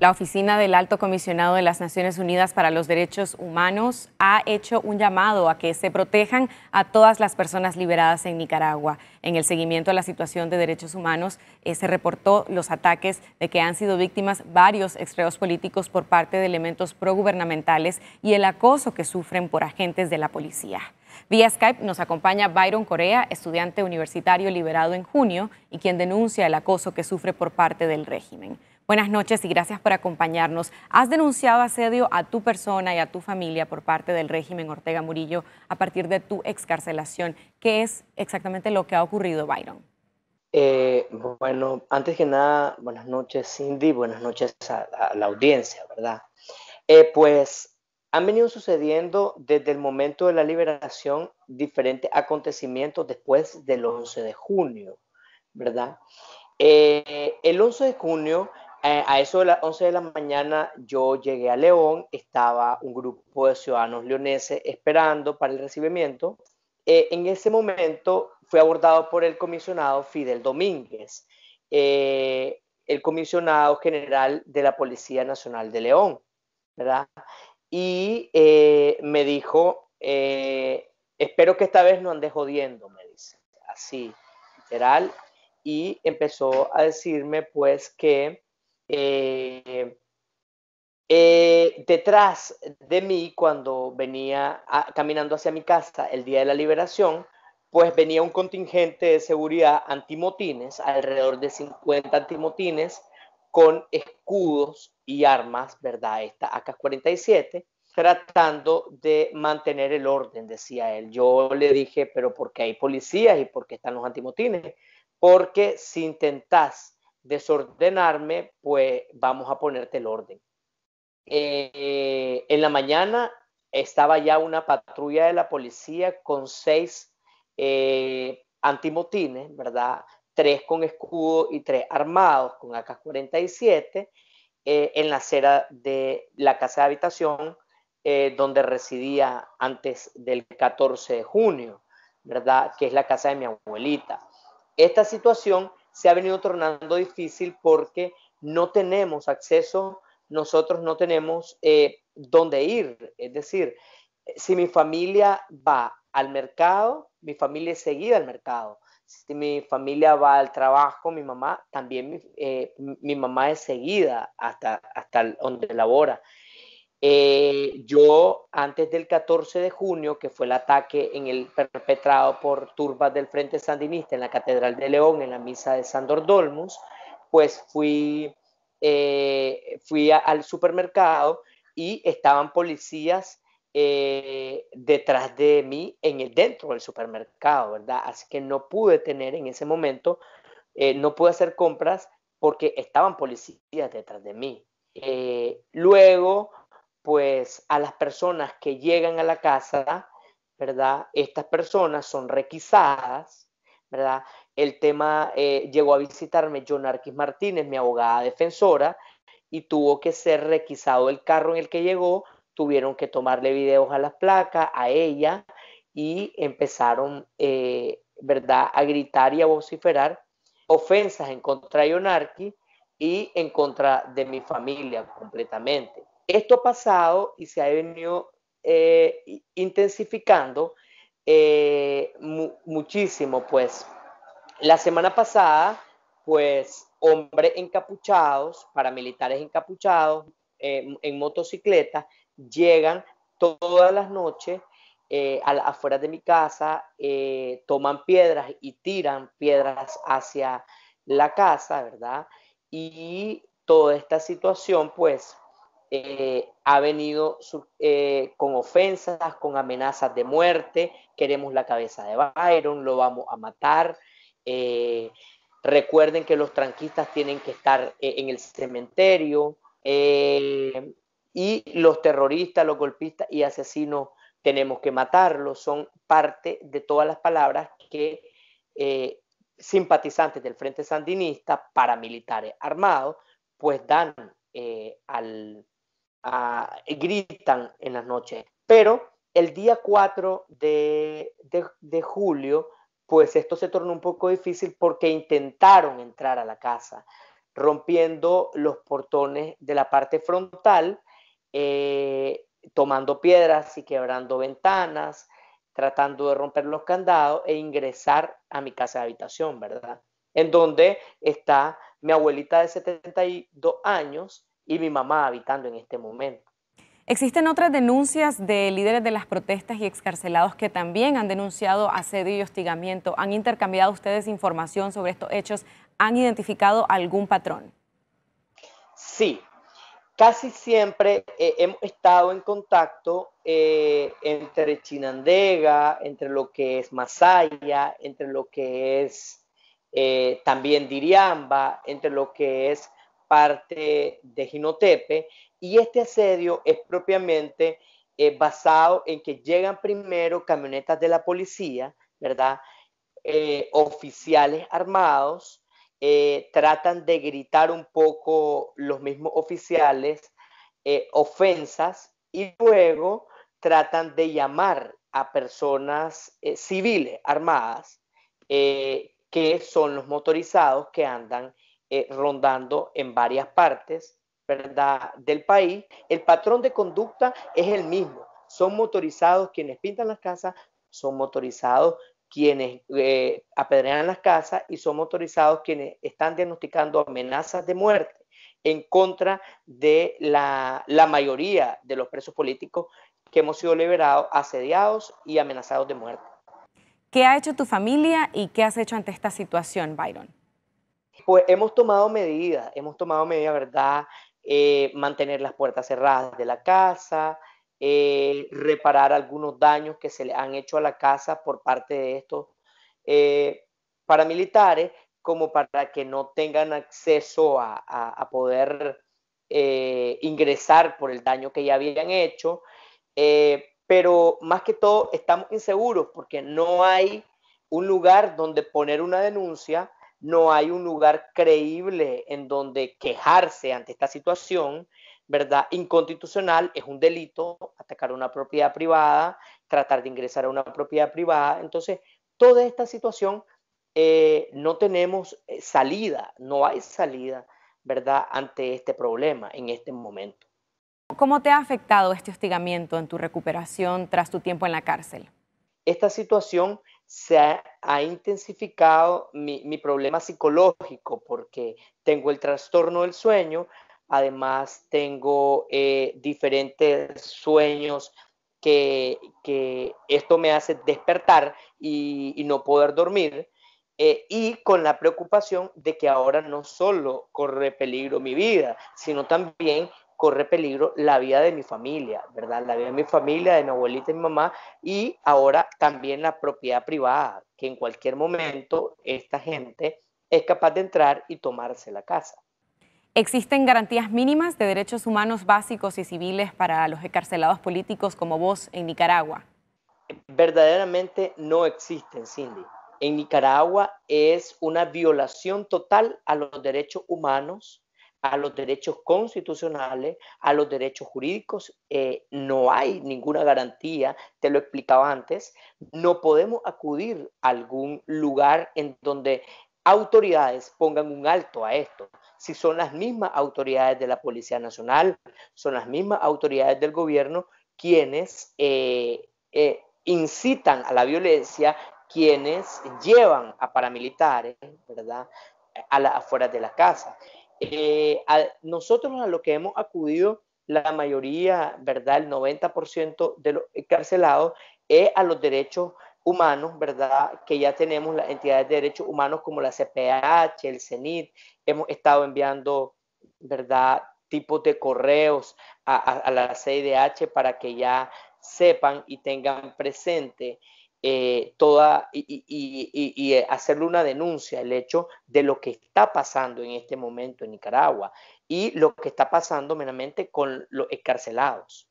La Oficina del Alto Comisionado de las Naciones Unidas para los Derechos Humanos ha hecho un llamado a que se protejan a todas las personas liberadas en Nicaragua. En el seguimiento a la situación de derechos humanos eh, se reportó los ataques de que han sido víctimas varios extreos políticos por parte de elementos progubernamentales y el acoso que sufren por agentes de la policía. Vía Skype nos acompaña Byron Corea, estudiante universitario liberado en junio y quien denuncia el acoso que sufre por parte del régimen. Buenas noches y gracias por acompañarnos. Has denunciado asedio a tu persona y a tu familia por parte del régimen Ortega Murillo a partir de tu excarcelación. ¿Qué es exactamente lo que ha ocurrido, Byron? Eh, bueno, antes que nada, buenas noches Cindy, buenas noches a, la audiencia, ¿verdad? Eh, pues han venido sucediendo desde el momento de la liberación diferentes acontecimientos después del 11 de junio, ¿verdad? Eh, el 11 de junio eh, a eso de las 11 de la mañana yo llegué a León, estaba un grupo de ciudadanos leoneses esperando para el recibimiento. Eh, en ese momento fue abordado por el comisionado Fidel Domínguez, eh, el comisionado general de la Policía Nacional de León, ¿verdad? Y me dijo, espero que esta vez no ande jodiendo, me dice, así, literal. Y empezó a decirme pues que eh, eh, detrás de mí, cuando venía caminando hacia mi casa el día de la liberación, pues venía un contingente de seguridad antimotines, alrededor de 50 antimotines, con escudos y armas, ¿verdad? Esta AK-47, tratando de mantener el orden, decía él. Yo le dije, pero ¿por qué hay policías y por qué están los antimotines? Porque si intentás desordenarme, pues vamos a ponerte el orden. Eh, en la mañana estaba ya una patrulla de la policía con seis eh, antimotines, ¿verdad? Tres con escudo y tres armados con AK-47 eh, en la acera de la casa de habitación donde residía antes del 14 de junio, ¿verdad? Que es la casa de mi abuelita. Esta situación se ha venido tornando difícil porque no tenemos acceso, nosotros no tenemos eh, dónde ir. Es decir, si mi familia va al mercado, mi familia es seguida al mercado. Si mi familia va al trabajo, mi mamá, también eh, mi mamá es seguida hasta, hasta donde labora. Eh, yo, antes del 14 de junio, que fue el ataque en el perpetrado por turbas del Frente Sandinista en la Catedral de León, en la misa de Sandor Dolmus, pues fui, eh, fui al supermercado y estaban policías eh, detrás de mí en el, dentro del supermercado, ¿verdad? Así que no pude tener en ese momento, no pude hacer compras porque estaban policías detrás de mí. luego, pues a las personas que llegan a la casa, ¿verdad? Estas personas son requisadas, ¿verdad? El tema eh, llegó a visitarme Jonarquis Martínez, mi abogada defensora, y tuvo que ser requisado el carro en el que llegó, tuvieron que tomarle videos a las placas, a ella, y empezaron, eh, ¿verdad?, a gritar y a vociferar ofensas en contra de Jonarquis y en contra de mi familia completamente. Esto ha pasado y se ha venido eh, intensificando eh, muchísimo, pues. La semana pasada, pues, hombres encapuchados, paramilitares encapuchados, eh, en motocicleta llegan todas las noches afuera de mi casa, toman piedras y tiran piedras hacia la casa, ¿verdad? Y toda esta situación, pues, eh, ha venido eh, con ofensas, con amenazas de muerte, queremos la cabeza de Byron, lo vamos a matar. Eh, recuerden que los tranquistas tienen que estar en el cementerio y los terroristas, los golpistas y asesinos tenemos que matarlos. Son parte de todas las palabras que simpatizantes del Frente Sandinista, paramilitares armados, pues dan al Ah, gritan en las noches. Pero el día 4 de, julio, pues esto se tornó un poco difícil porque intentaron entrar a la casa, rompiendo los portones de la parte frontal, eh, tomando piedras y quebrando ventanas, tratando de romper los candados e ingresar a mi casa de habitación, ¿verdad? En donde está mi abuelita de 72 años, y mi mamá habitando en este momento. Existen otras denuncias de líderes de las protestas y excarcelados que también han denunciado asedio y hostigamiento. ¿Han intercambiado ustedes información sobre estos hechos? ¿Han identificado algún patrón? Sí, casi siempre eh, hemos estado en contacto eh, entre Chinandega, entre lo que es Masaya, entre lo que es eh, también Diriamba, entre lo que es parte de Jinotepe y este asedio es propiamente eh, basado en que llegan primero camionetas de la policía, ¿verdad? Eh, oficiales armados, eh, tratan de gritar un poco los mismos oficiales, ofensas, y luego tratan de llamar a personas civiles armadas, que son los motorizados que andan eh, rondando en varias partes del país. El patrón de conducta es el mismo. Son motorizados quienes pintan las casas, son motorizados quienes eh, apedrean las casas y son motorizados quienes están diagnosticando amenazas de muerte en contra de la, la mayoría de los presos políticos que hemos sido liberados, asediados y amenazados de muerte. ¿Qué ha hecho tu familia y qué has hecho ante esta situación, Byron? Pues hemos tomado medidas, hemos tomado medidas, ¿verdad? Eh, mantener las puertas cerradas de la casa, eh, reparar algunos daños que se le han hecho a la casa por parte de estos eh, paramilitares, como para que no tengan acceso a poder ingresar por el daño que ya habían hecho. pero más que todo estamos inseguros porque no hay un lugar donde poner una denuncia no hay un lugar creíble en donde quejarse ante esta situación, ¿verdad? Inconstitucional es un delito, atacar una propiedad privada, tratar de ingresar a una propiedad privada. Entonces, toda esta situación eh, no tenemos eh, salida, no hay salida, ¿verdad? Ante este problema en este momento. ¿Cómo te ha afectado este hostigamiento en tu recuperación tras tu tiempo en la cárcel? Esta situación se ha ha intensificado mi, problema psicológico porque tengo el trastorno del sueño, además tengo eh, diferentes sueños que, esto me hace despertar y, no poder dormir. Eh, y con la preocupación de que ahora no solo corre peligro mi vida, sino también corre peligro la vida de mi familia, ¿verdad? La vida de mi familia, de mi abuelita y mi mamá, y ahora también la propiedad privada, que en cualquier momento esta gente es capaz de entrar y tomarse la casa. ¿Existen garantías mínimas de derechos humanos básicos y civiles para los encarcelados políticos como vos en Nicaragua? Verdaderamente no existen, Cindy. En Nicaragua es una violación total a los derechos humanos a los derechos constitucionales, a los derechos jurídicos. Eh, no hay ninguna garantía, te lo explicaba antes. No podemos acudir a algún lugar en donde autoridades pongan un alto a esto. Si son las mismas autoridades de la Policía Nacional, son las mismas autoridades del gobierno quienes eh, eh, incitan a la violencia, quienes llevan a paramilitares, ¿verdad?, a las afueras de la casa. Eh, a, nosotros a lo que hemos acudido la mayoría, ¿verdad? El 90% de los encarcelados es a los derechos humanos, ¿verdad? Que ya tenemos las entidades de derechos humanos como la CPH, el CENIT, hemos estado enviando, ¿verdad? Tipos de correos a, a la CIDH para que ya sepan y tengan presente eh, toda y, eh, hacerle una denuncia el hecho de lo que está pasando en este momento en Nicaragua y lo que está pasando meramente con los escarcelados.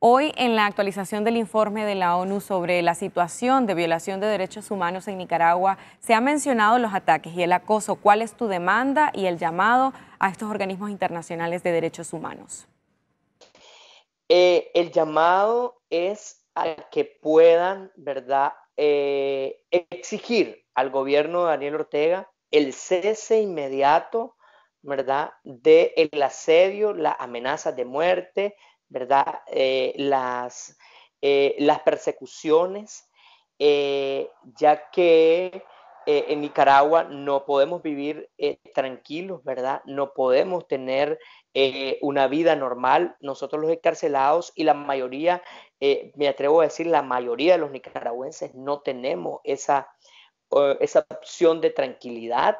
Hoy en la actualización del informe de la ONU sobre la situación de violación de derechos humanos en Nicaragua, se han mencionado los ataques y el acoso. ¿Cuál es tu demanda y el llamado a estos organismos internacionales de derechos humanos? Eh, el llamado es a que puedan, ¿verdad?, eh, exigir al gobierno de Daniel Ortega el cese inmediato, ¿verdad?, del el asedio, las amenazas de muerte, ¿verdad?, eh, las, eh, las persecuciones, ya que eh, en Nicaragua no podemos vivir eh, tranquilos, ¿verdad? No podemos tener eh, una vida normal. Nosotros los encarcelados y la mayoría, me atrevo a decir, la mayoría de los nicaragüenses no tenemos esa, esa opción de tranquilidad.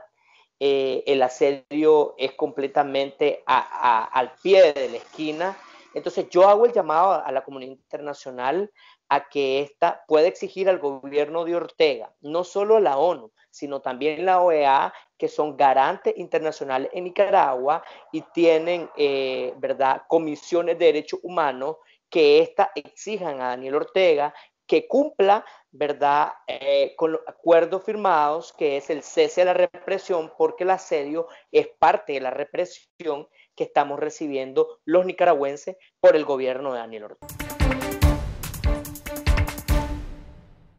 el asedio es completamente al pie de la esquina. Entonces yo hago el llamado a la comunidad internacional a que ésta pueda exigir al gobierno de Ortega, no solo la ONU, sino también la OEA, que son garantes internacionales en Nicaragua y tienen, eh, ¿verdad?, comisiones de derechos humanos que ésta exijan a Daniel Ortega que cumpla, ¿verdad?, eh, con los acuerdos firmados, que es el cese de la represión, porque el asedio es parte de la represión que estamos recibiendo los nicaragüenses por el gobierno de Daniel Ortega.